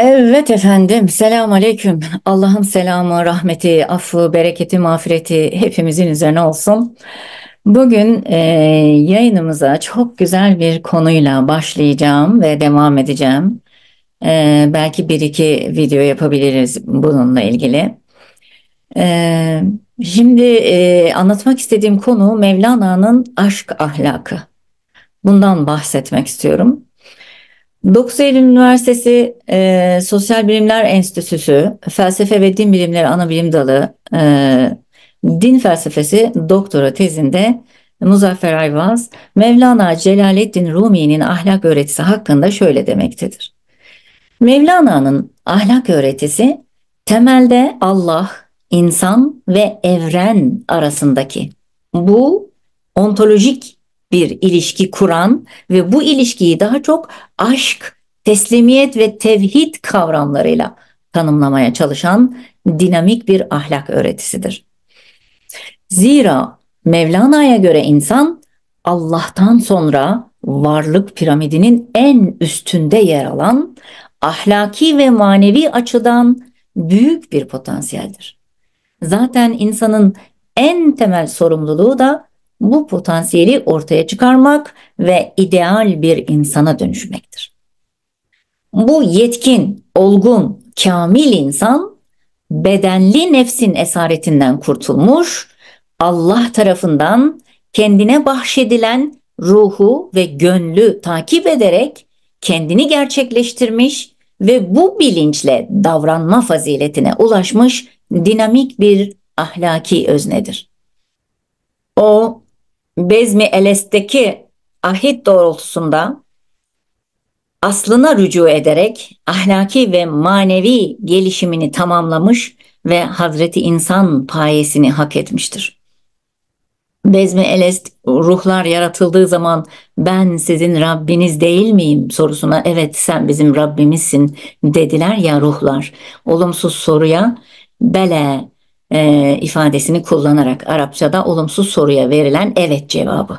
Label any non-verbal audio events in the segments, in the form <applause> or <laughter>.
Evet efendim, selamun aleyküm. Allah'ın selamı, rahmeti, affı, bereketi, mağfireti hepimizin üzerine olsun. Bugün e, yayınımıza çok güzel bir konuyla başlayacağım ve devam edeceğim. E, belki bir iki video yapabiliriz bununla ilgili. E, şimdi e, anlatmak istediğim konu Mevlana'nın aşk ahlakı. Bundan bahsetmek istiyorum. 9 Eylül Üniversitesi e, Sosyal Bilimler Enstitüsü Felsefe ve Din Bilimleri Anabilim Dalı e, Din Felsefesi doktora tezinde Muzaffer Ayvaz, Mevlana Celaleddin Rumi'nin ahlak öğretisi hakkında şöyle demektedir. Mevlana'nın ahlak öğretisi temelde Allah, insan ve evren arasındaki bu ontolojik bir ilişki kuran ve bu ilişkiyi daha çok aşk, teslimiyet ve tevhid kavramlarıyla tanımlamaya çalışan dinamik bir ahlak öğretisidir. Zira Mevlana'ya göre insan Allah'tan sonra varlık piramidinin en üstünde yer alan ahlaki ve manevi açıdan büyük bir potansiyeldir. Zaten insanın en temel sorumluluğu da bu potansiyeli ortaya çıkarmak ve ideal bir insana dönüşmektir. Bu yetkin, olgun, kamil insan bedenli nefsin esaretinden kurtulmuş, Allah tarafından kendine bahşedilen ruhu ve gönlü takip ederek kendini gerçekleştirmiş ve bu bilinçle davranma faziletine ulaşmış dinamik bir ahlaki öznedir. O Bezmi Eles'teki ahit doğrultusunda aslına rücu ederek ahlaki ve manevi gelişimini tamamlamış ve Hazreti İnsan payesini hak etmiştir. Bezmi Elest ruhlar yaratıldığı zaman ben sizin Rabbiniz değil miyim sorusuna evet sen bizim Rabbimizsin dediler ya ruhlar. Olumsuz soruya bele e, ifadesini kullanarak Arapçada olumsuz soruya verilen evet cevabı.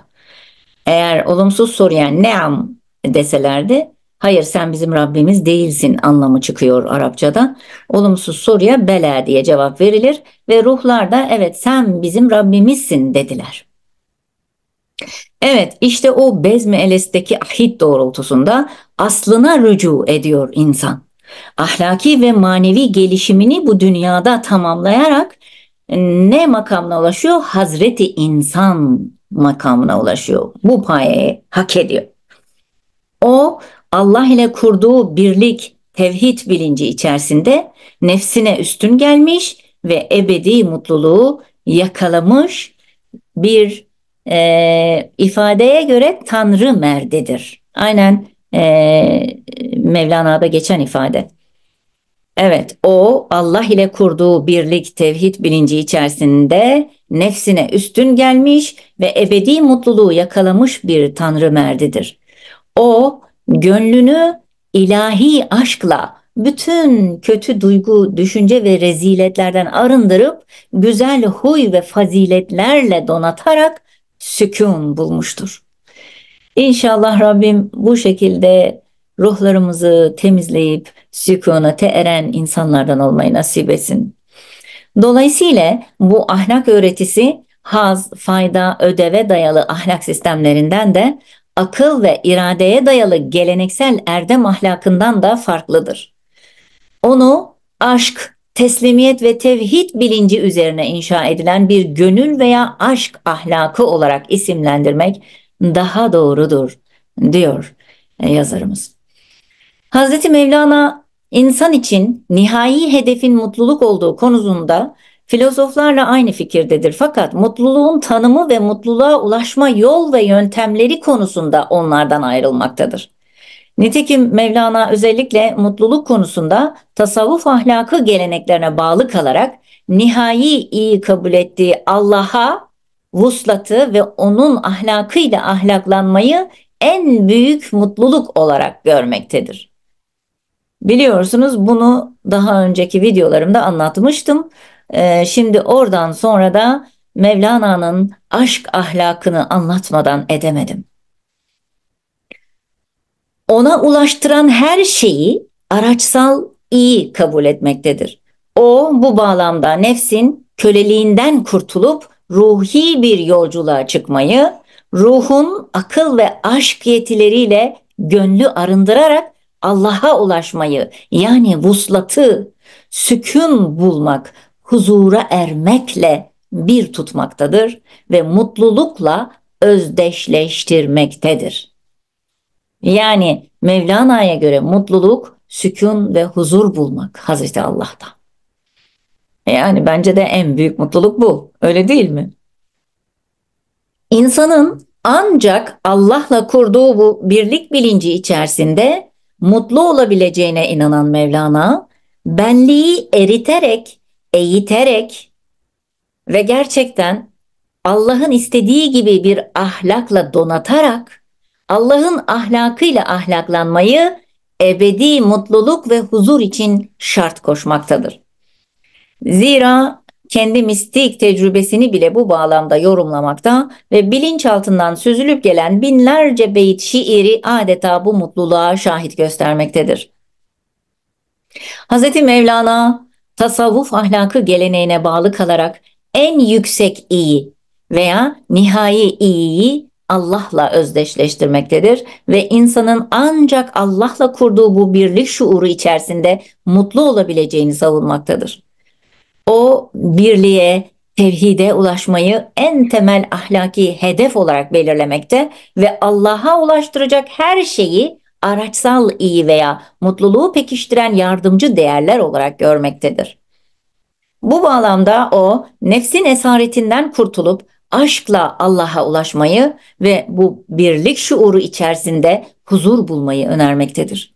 Eğer olumsuz soruya neam deselerdi hayır sen bizim Rabbimiz değilsin anlamı çıkıyor Arapçada. Olumsuz soruya bela diye cevap verilir ve ruhlar da evet sen bizim Rabbimizsin dediler. Evet işte o bezme elesteki ahit doğrultusunda aslına rücu ediyor insan ahlaki ve manevi gelişimini bu dünyada tamamlayarak e, ne makamına ulaşıyor? Hazreti insan makamına ulaşıyor. Bu payeye hak ediyor. O Allah ile kurduğu birlik, tevhid bilinci içerisinde nefsine üstün gelmiş ve ebedi mutluluğu yakalamış bir e, ifadeye göre Tanrı merdedir Aynen e, Mevlana'da geçen ifade. Evet o Allah ile kurduğu birlik tevhid bilinci içerisinde nefsine üstün gelmiş ve ebedi mutluluğu yakalamış bir tanrı merdidir. O gönlünü ilahi aşkla bütün kötü duygu, düşünce ve reziletlerden arındırıp güzel huy ve faziletlerle donatarak sükun bulmuştur. İnşallah Rabbim bu şekilde ruhlarımızı temizleyip sükunete eren insanlardan olmayı nasip etsin. Dolayısıyla bu ahlak öğretisi haz, fayda, ödeve dayalı ahlak sistemlerinden de akıl ve iradeye dayalı geleneksel erdem ahlakından da farklıdır. Onu aşk, teslimiyet ve tevhid bilinci üzerine inşa edilen bir gönül veya aşk ahlakı olarak isimlendirmek daha doğrudur diyor yazarımız. Hazreti Mevlana insan için nihai hedefin mutluluk olduğu konusunda filozoflarla aynı fikirdedir. Fakat mutluluğun tanımı ve mutluluğa ulaşma yol ve yöntemleri konusunda onlardan ayrılmaktadır. Nitekim Mevlana özellikle mutluluk konusunda tasavvuf ahlakı geleneklerine bağlı kalarak nihai iyi kabul ettiği Allah'a vuslatı ve onun ahlakıyla ahlaklanmayı en büyük mutluluk olarak görmektedir. Biliyorsunuz bunu daha önceki videolarımda anlatmıştım. Ee, şimdi oradan sonra da Mevlana'nın aşk ahlakını anlatmadan edemedim. Ona ulaştıran her şeyi araçsal iyi kabul etmektedir. O bu bağlamda nefsin köleliğinden kurtulup ruhi bir yolculuğa çıkmayı, ruhun akıl ve aşk yetileriyle gönlü arındırarak Allah'a ulaşmayı yani vuslatı, sükun bulmak, huzura ermekle bir tutmaktadır ve mutlulukla özdeşleştirmektedir. Yani Mevlana'ya göre mutluluk, sükun ve huzur bulmak Hazreti Allah'ta. Yani bence de en büyük mutluluk bu. Öyle değil mi? İnsanın ancak Allah'la kurduğu bu birlik bilinci içerisinde mutlu olabileceğine inanan Mevlana, benliği eriterek, eğiterek ve gerçekten Allah'ın istediği gibi bir ahlakla donatarak Allah'ın ahlakıyla ahlaklanmayı ebedi mutluluk ve huzur için şart koşmaktadır. Zira kendi mistik tecrübesini bile bu bağlamda yorumlamakta ve bilinçaltından süzülüp gelen binlerce beyit şiiri adeta bu mutluluğa şahit göstermektedir. Hz. Mevlana tasavvuf ahlakı geleneğine bağlı kalarak en yüksek iyi veya nihai iyiyi Allah'la özdeşleştirmektedir ve insanın ancak Allah'la kurduğu bu birlik şuuru içerisinde mutlu olabileceğini savunmaktadır o birliğe, tevhide ulaşmayı en temel ahlaki hedef olarak belirlemekte ve Allah'a ulaştıracak her şeyi araçsal iyi veya mutluluğu pekiştiren yardımcı değerler olarak görmektedir. Bu bağlamda o nefsin esaretinden kurtulup aşkla Allah'a ulaşmayı ve bu birlik şuuru içerisinde huzur bulmayı önermektedir.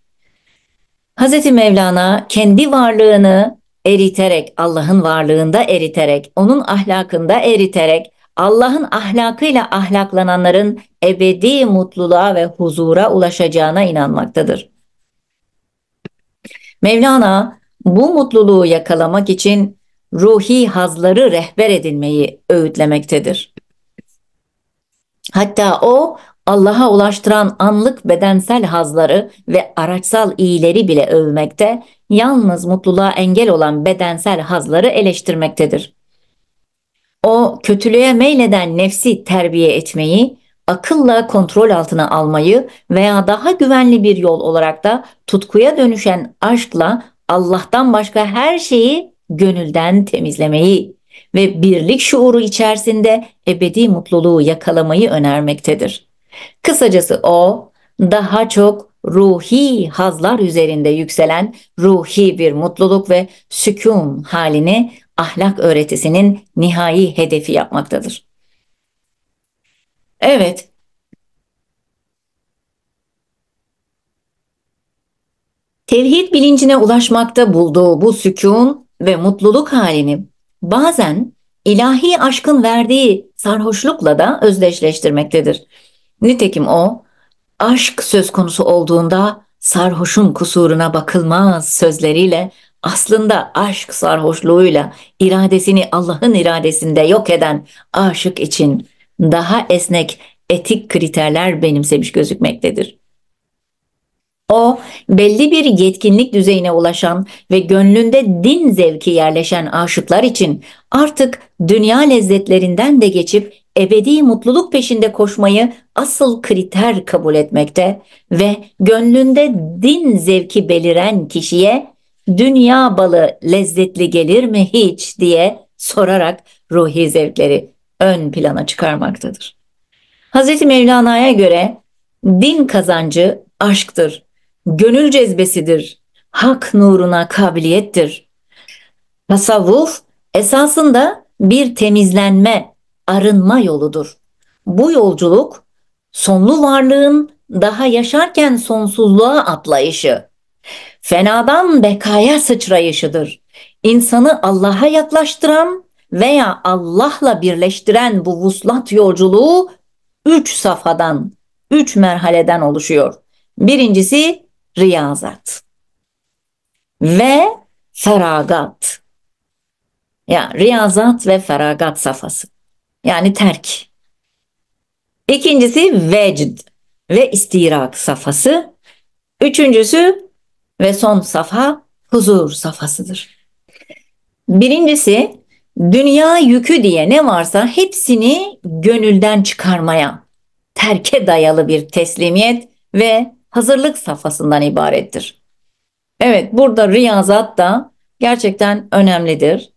Hz. Mevlana kendi varlığını eriterek, Allah'ın varlığında eriterek, onun ahlakında eriterek, Allah'ın ahlakıyla ahlaklananların ebedi mutluluğa ve huzura ulaşacağına inanmaktadır. Mevlana bu mutluluğu yakalamak için ruhi hazları rehber edilmeyi öğütlemektedir. Hatta o Allah'a ulaştıran anlık bedensel hazları ve araçsal iyileri bile övmekte, yalnız mutluluğa engel olan bedensel hazları eleştirmektedir. O kötülüğe meyleden nefsi terbiye etmeyi, akılla kontrol altına almayı veya daha güvenli bir yol olarak da tutkuya dönüşen aşkla Allah'tan başka her şeyi gönülden temizlemeyi ve birlik şuuru içerisinde ebedi mutluluğu yakalamayı önermektedir. Kısacası o daha çok ruhi hazlar üzerinde yükselen ruhi bir mutluluk ve sükun halini ahlak öğretisinin nihai hedefi yapmaktadır. Evet, Tevhid bilincine ulaşmakta bulduğu bu sükun ve mutluluk halini bazen ilahi aşkın verdiği sarhoşlukla da özdeşleştirmektedir. Nitekim o, aşk söz konusu olduğunda sarhoşun kusuruna bakılmaz sözleriyle aslında aşk sarhoşluğuyla iradesini Allah'ın iradesinde yok eden aşık için daha esnek etik kriterler benimsemiş gözükmektedir. O belli bir yetkinlik düzeyine ulaşan ve gönlünde din zevki yerleşen aşıklar için artık dünya lezzetlerinden de geçip ebedi mutluluk peşinde koşmayı asıl kriter kabul etmekte ve gönlünde din zevki beliren kişiye dünya balı lezzetli gelir mi hiç diye sorarak ruhi zevkleri ön plana çıkarmaktadır. Hz. Mevlana'ya göre din kazancı aşktır, gönül cezbesidir, hak nuruna kabiliyettir. Tasavvuf esasında bir temizlenme arınma yoludur. Bu yolculuk sonlu varlığın daha yaşarken sonsuzluğa atlayışı, fenadan bekaya sıçrayışıdır. İnsanı Allah'a yaklaştıran veya Allah'la birleştiren bu vuslat yolculuğu üç safhadan, üç merhaleden oluşuyor. Birincisi riyazat ve feragat. Ya yani riyazat ve feragat safhası. Yani terk. İkincisi vecd ve istirak safhası. Üçüncüsü ve son safha huzur safhasıdır. Birincisi dünya yükü diye ne varsa hepsini gönülden çıkarmaya, terke dayalı bir teslimiyet ve hazırlık safhasından ibarettir. Evet burada riyazat da gerçekten önemlidir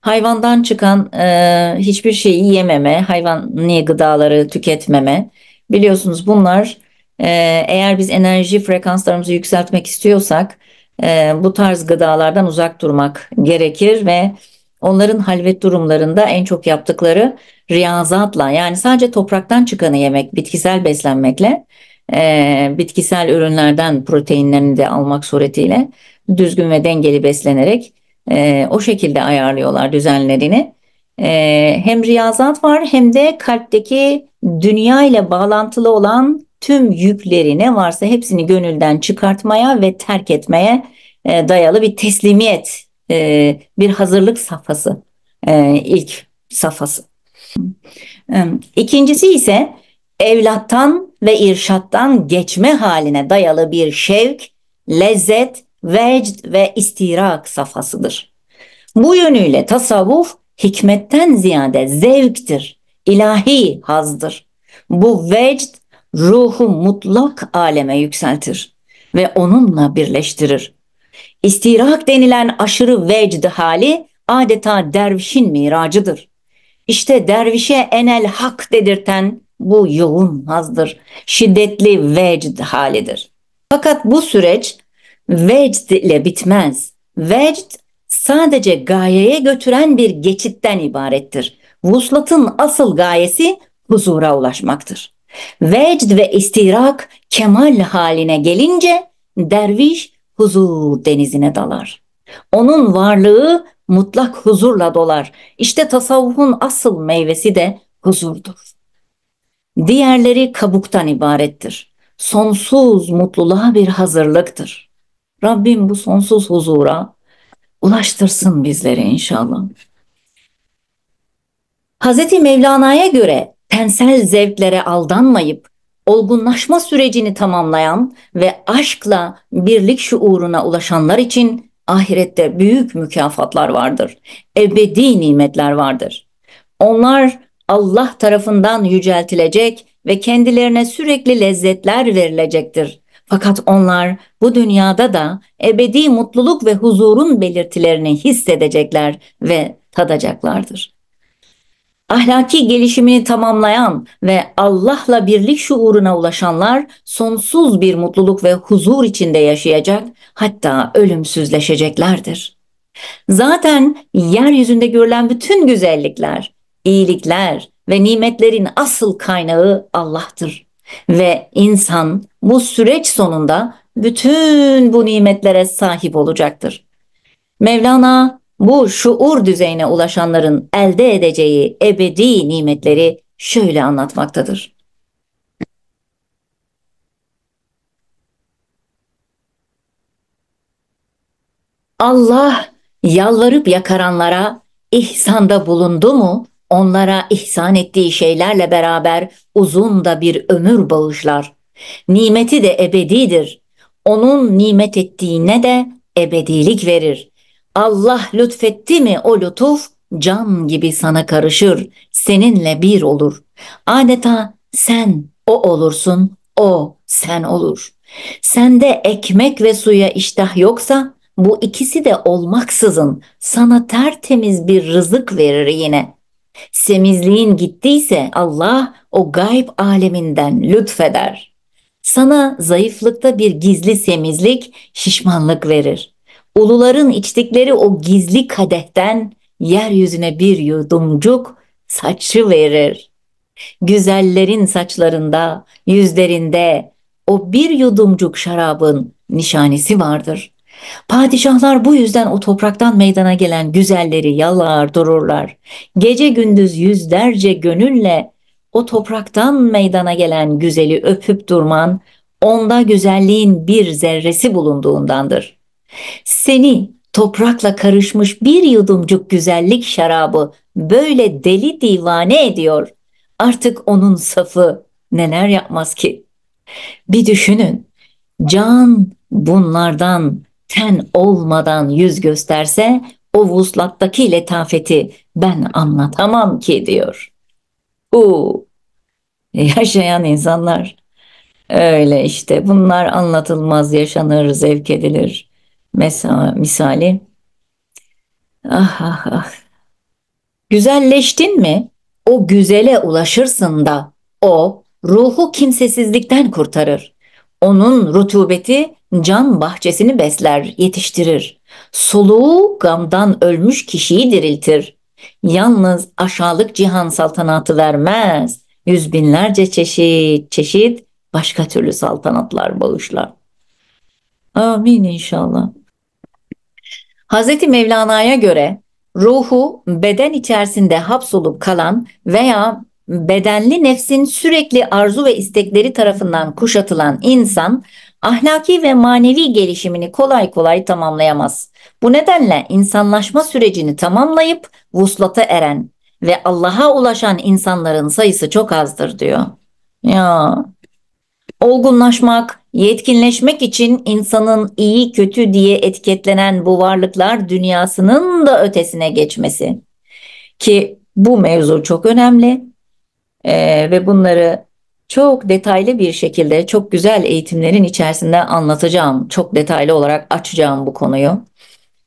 hayvandan çıkan e, hiçbir şeyi yememe, hayvani gıdaları tüketmeme. Biliyorsunuz bunlar e, eğer biz enerji frekanslarımızı yükseltmek istiyorsak e, bu tarz gıdalardan uzak durmak gerekir ve onların halvet durumlarında en çok yaptıkları riyazatla yani sadece topraktan çıkanı yemek, bitkisel beslenmekle e, bitkisel ürünlerden proteinlerini de almak suretiyle düzgün ve dengeli beslenerek e, o şekilde ayarlıyorlar düzenlerini. E, hem riyazat var hem de kalpteki dünya ile bağlantılı olan tüm yükleri ne varsa hepsini gönülden çıkartmaya ve terk etmeye e, dayalı bir teslimiyet, e, bir hazırlık safhası, e, ilk safhası. Ee, ikincisi ise evlattan ve irşattan geçme haline dayalı bir şevk, lezzet vecd ve istirak safhasıdır. Bu yönüyle tasavvuf hikmetten ziyade zevktir, ilahi hazdır. Bu vecd ruhu mutlak aleme yükseltir ve onunla birleştirir. İstirak denilen aşırı vecd hali adeta dervişin miracıdır. İşte dervişe enel hak dedirten bu yoğun hazdır, şiddetli vecd halidir. Fakat bu süreç vecd ile bitmez. Vecd sadece gayeye götüren bir geçitten ibarettir. Vuslatın asıl gayesi huzura ulaşmaktır. Vecd ve istirak kemal haline gelince derviş huzur denizine dalar. Onun varlığı mutlak huzurla dolar. İşte tasavvufun asıl meyvesi de huzurdur. Diğerleri kabuktan ibarettir. Sonsuz mutluluğa bir hazırlıktır.'' Rabbim bu sonsuz huzura ulaştırsın bizleri inşallah. Hazreti Mevlana'ya göre tensel zevklere aldanmayıp olgunlaşma sürecini tamamlayan ve aşkla birlik şuuruna ulaşanlar için ahirette büyük mükafatlar vardır. Ebedi nimetler vardır. Onlar Allah tarafından yüceltilecek ve kendilerine sürekli lezzetler verilecektir. Fakat onlar bu dünyada da ebedi mutluluk ve huzurun belirtilerini hissedecekler ve tadacaklardır. Ahlaki gelişimini tamamlayan ve Allah'la birlik şuuruna ulaşanlar sonsuz bir mutluluk ve huzur içinde yaşayacak, hatta ölümsüzleşeceklerdir. Zaten yeryüzünde görülen bütün güzellikler, iyilikler ve nimetlerin asıl kaynağı Allah'tır. Ve insan bu süreç sonunda bütün bu nimetlere sahip olacaktır. Mevlana bu şuur düzeyine ulaşanların elde edeceği ebedi nimetleri şöyle anlatmaktadır. Allah yalvarıp yakaranlara ihsanda bulundu mu? onlara ihsan ettiği şeylerle beraber uzun da bir ömür bağışlar. Nimeti de ebedidir. Onun nimet ettiğine de ebedilik verir. Allah lütfetti mi o lütuf cam gibi sana karışır, seninle bir olur. Adeta sen o olursun, o sen olur. Sende ekmek ve suya iştah yoksa bu ikisi de olmaksızın sana tertemiz bir rızık verir yine.'' Semizliğin gittiyse Allah o gayb aleminden lütfeder. Sana zayıflıkta bir gizli semizlik, şişmanlık verir. Uluların içtikleri o gizli kadehten yeryüzüne bir yudumcuk saçı verir. Güzellerin saçlarında, yüzlerinde o bir yudumcuk şarabın nişanesi vardır. Padişahlar bu yüzden o topraktan meydana gelen güzelleri yalar dururlar. Gece gündüz yüzlerce gönülle o topraktan meydana gelen güzeli öpüp durman, onda güzelliğin bir zerresi bulunduğundandır. Seni toprakla karışmış bir yudumcuk güzellik şarabı böyle deli divane ediyor. Artık onun safı neler yapmaz ki? Bir düşünün, can bunlardan ten olmadan yüz gösterse o vuslattaki letafeti ben anlatamam ki diyor. Bu yaşayan insanlar öyle işte bunlar anlatılmaz yaşanır zevk edilir Mesela, misali. Ah ah ah. Güzelleştin mi? O güzele ulaşırsın da o ruhu kimsesizlikten kurtarır. Onun rutubeti can bahçesini besler, yetiştirir. Soluğu gamdan ölmüş kişiyi diriltir. Yalnız aşağılık cihan saltanatı vermez. Yüz binlerce çeşit çeşit başka türlü saltanatlar bağışlar. Amin inşallah. Hazreti Mevlana'ya göre ruhu beden içerisinde hapsolup kalan veya bedenli nefsin sürekli arzu ve istekleri tarafından kuşatılan insan ahlaki ve manevi gelişimini kolay kolay tamamlayamaz. Bu nedenle insanlaşma sürecini tamamlayıp vuslata eren ve Allah'a ulaşan insanların sayısı çok azdır diyor. Ya olgunlaşmak, yetkinleşmek için insanın iyi kötü diye etiketlenen bu varlıklar dünyasının da ötesine geçmesi ki bu mevzu çok önemli ee, ve bunları çok detaylı bir şekilde çok güzel eğitimlerin içerisinde anlatacağım. Çok detaylı olarak açacağım bu konuyu.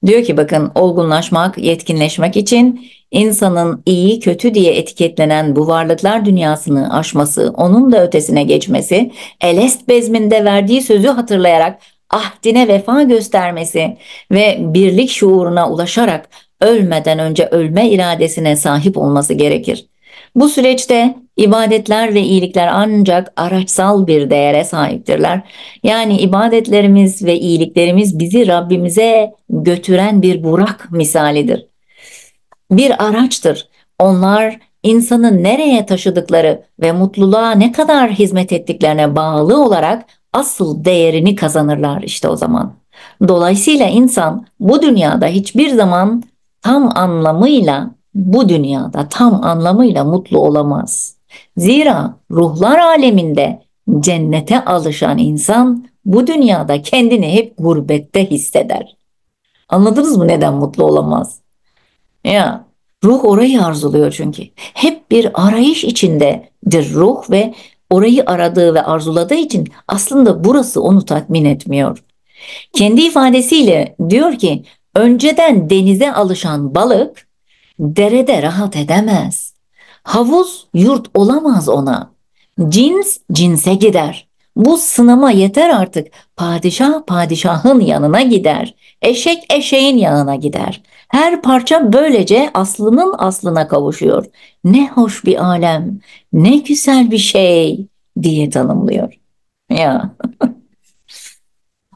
Diyor ki bakın olgunlaşmak, yetkinleşmek için insanın iyi kötü diye etiketlenen bu varlıklar dünyasını aşması, onun da ötesine geçmesi, Elest bezminde verdiği sözü hatırlayarak ahdine vefa göstermesi ve birlik şuuruna ulaşarak ölmeden önce ölme iradesine sahip olması gerekir. Bu süreçte ibadetler ve iyilikler ancak araçsal bir değere sahiptirler. Yani ibadetlerimiz ve iyiliklerimiz bizi Rabbimize götüren bir burak misalidir. Bir araçtır. Onlar insanın nereye taşıdıkları ve mutluluğa ne kadar hizmet ettiklerine bağlı olarak asıl değerini kazanırlar işte o zaman. Dolayısıyla insan bu dünyada hiçbir zaman tam anlamıyla bu dünyada tam anlamıyla mutlu olamaz. Zira ruhlar aleminde cennete alışan insan bu dünyada kendini hep gurbette hisseder. Anladınız mı neden mutlu olamaz? Ya ruh orayı arzuluyor çünkü. Hep bir arayış içindedir ruh ve orayı aradığı ve arzuladığı için aslında burası onu tatmin etmiyor. Kendi ifadesiyle diyor ki önceden denize alışan balık derede rahat edemez. Havuz yurt olamaz ona. Cins cinse gider. Bu sınama yeter artık. Padişah padişahın yanına gider. Eşek eşeğin yanına gider. Her parça böylece aslının aslına kavuşuyor. Ne hoş bir alem, ne güzel bir şey diye tanımlıyor. Ya <laughs>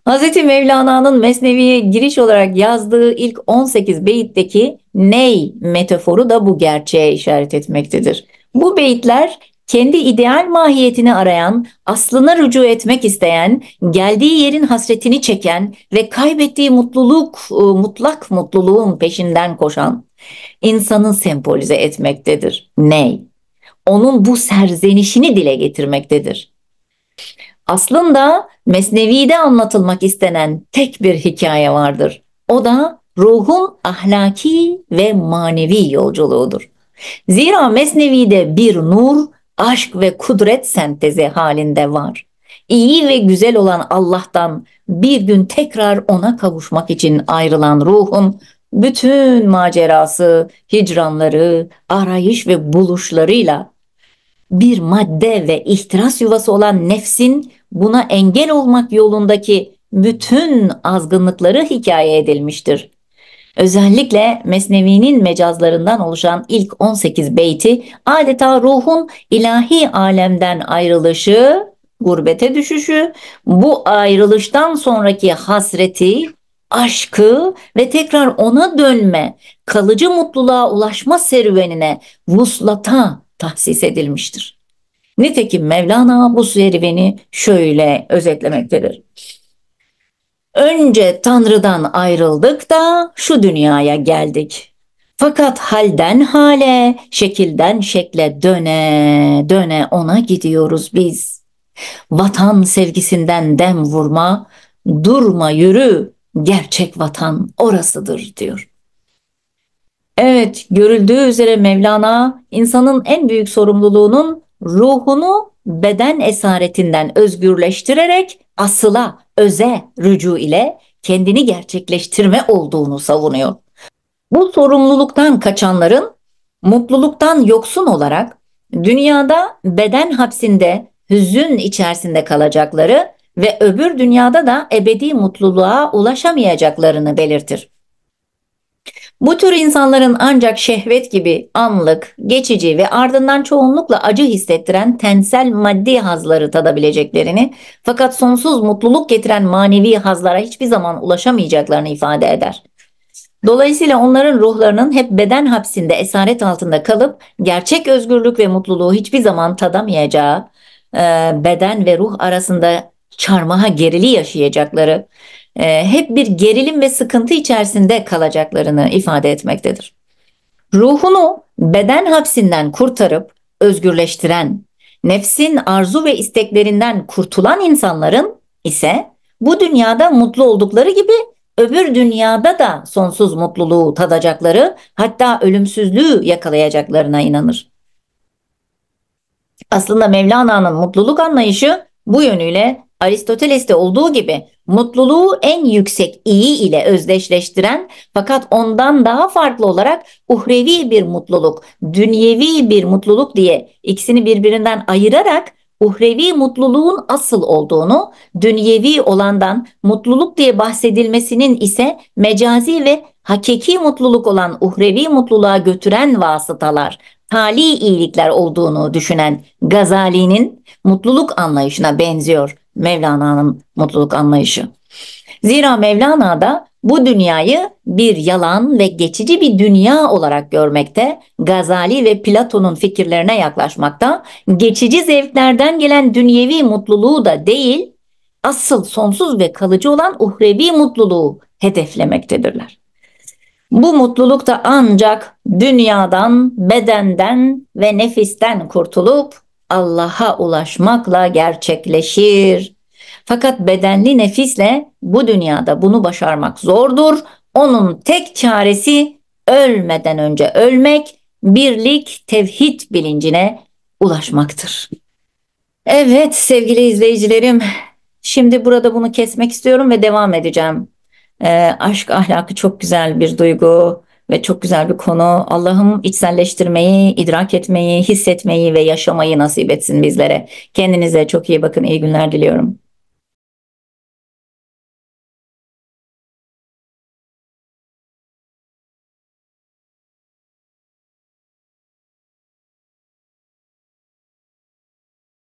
Hz. Mevlana'nın Mesnevi'ye giriş olarak yazdığı ilk 18 beyitteki ney metaforu da bu gerçeğe işaret etmektedir. Bu beyitler kendi ideal mahiyetini arayan, aslına rücu etmek isteyen, geldiği yerin hasretini çeken ve kaybettiği mutluluk, e, mutlak mutluluğun peşinden koşan insanın sembolize etmektedir. Ney? Onun bu serzenişini dile getirmektedir. Aslında Mesnevi'de anlatılmak istenen tek bir hikaye vardır. O da ruhun ahlaki ve manevi yolculuğudur. Zira Mesnevi'de bir nur, aşk ve kudret sentezi halinde var. İyi ve güzel olan Allah'tan bir gün tekrar ona kavuşmak için ayrılan ruhun bütün macerası, hicranları, arayış ve buluşlarıyla bir madde ve ihtiras yuvası olan nefsin buna engel olmak yolundaki bütün azgınlıkları hikaye edilmiştir. Özellikle Mesnevi'nin mecazlarından oluşan ilk 18 beyti adeta ruhun ilahi alemden ayrılışı, gurbete düşüşü, bu ayrılıştan sonraki hasreti, aşkı ve tekrar ona dönme, kalıcı mutluluğa ulaşma serüvenine, vuslata, tahsis edilmiştir. Nitekim Mevlana bu serüveni şöyle özetlemektedir. Önce Tanrı'dan ayrıldık da şu dünyaya geldik. Fakat halden hale, şekilden şekle döne döne ona gidiyoruz biz. Vatan sevgisinden dem vurma, durma yürü, gerçek vatan orasıdır diyor. Evet, görüldüğü üzere Mevlana insanın en büyük sorumluluğunun ruhunu beden esaretinden özgürleştirerek asıla, öze rücu ile kendini gerçekleştirme olduğunu savunuyor. Bu sorumluluktan kaçanların mutluluktan yoksun olarak dünyada beden hapsinde hüzün içerisinde kalacakları ve öbür dünyada da ebedi mutluluğa ulaşamayacaklarını belirtir. Bu tür insanların ancak şehvet gibi anlık, geçici ve ardından çoğunlukla acı hissettiren tensel maddi hazları tadabileceklerini fakat sonsuz mutluluk getiren manevi hazlara hiçbir zaman ulaşamayacaklarını ifade eder. Dolayısıyla onların ruhlarının hep beden hapsinde esaret altında kalıp gerçek özgürlük ve mutluluğu hiçbir zaman tadamayacağı, beden ve ruh arasında çarmıha gerili yaşayacakları, e, hep bir gerilim ve sıkıntı içerisinde kalacaklarını ifade etmektedir. Ruhunu beden hapsinden kurtarıp özgürleştiren, nefsin arzu ve isteklerinden kurtulan insanların ise bu dünyada mutlu oldukları gibi öbür dünyada da sonsuz mutluluğu tadacakları hatta ölümsüzlüğü yakalayacaklarına inanır. Aslında Mevlana'nın mutluluk anlayışı bu yönüyle Aristoteles'te olduğu gibi mutluluğu en yüksek iyi ile özdeşleştiren fakat ondan daha farklı olarak uhrevi bir mutluluk, dünyevi bir mutluluk diye ikisini birbirinden ayırarak uhrevi mutluluğun asıl olduğunu, dünyevi olandan mutluluk diye bahsedilmesinin ise mecazi ve hakiki mutluluk olan uhrevi mutluluğa götüren vasıtalar, tali iyilikler olduğunu düşünen Gazali'nin mutluluk anlayışına benziyor. Mevlana'nın mutluluk anlayışı. Zira Mevlana da bu dünyayı bir yalan ve geçici bir dünya olarak görmekte, Gazali ve Platon'un fikirlerine yaklaşmakta, geçici zevklerden gelen dünyevi mutluluğu da değil, asıl sonsuz ve kalıcı olan uhrevi mutluluğu hedeflemektedirler. Bu mutluluk da ancak dünyadan, bedenden ve nefisten kurtulup Allah'a ulaşmakla gerçekleşir. Fakat bedenli nefisle bu dünyada bunu başarmak zordur. Onun tek çaresi ölmeden önce ölmek, birlik, tevhid bilincine ulaşmaktır. Evet sevgili izleyicilerim, şimdi burada bunu kesmek istiyorum ve devam edeceğim. E, aşk ahlakı çok güzel bir duygu ve çok güzel bir konu. Allah'ım içselleştirmeyi, idrak etmeyi, hissetmeyi ve yaşamayı nasip etsin bizlere. Kendinize çok iyi bakın. İyi günler diliyorum.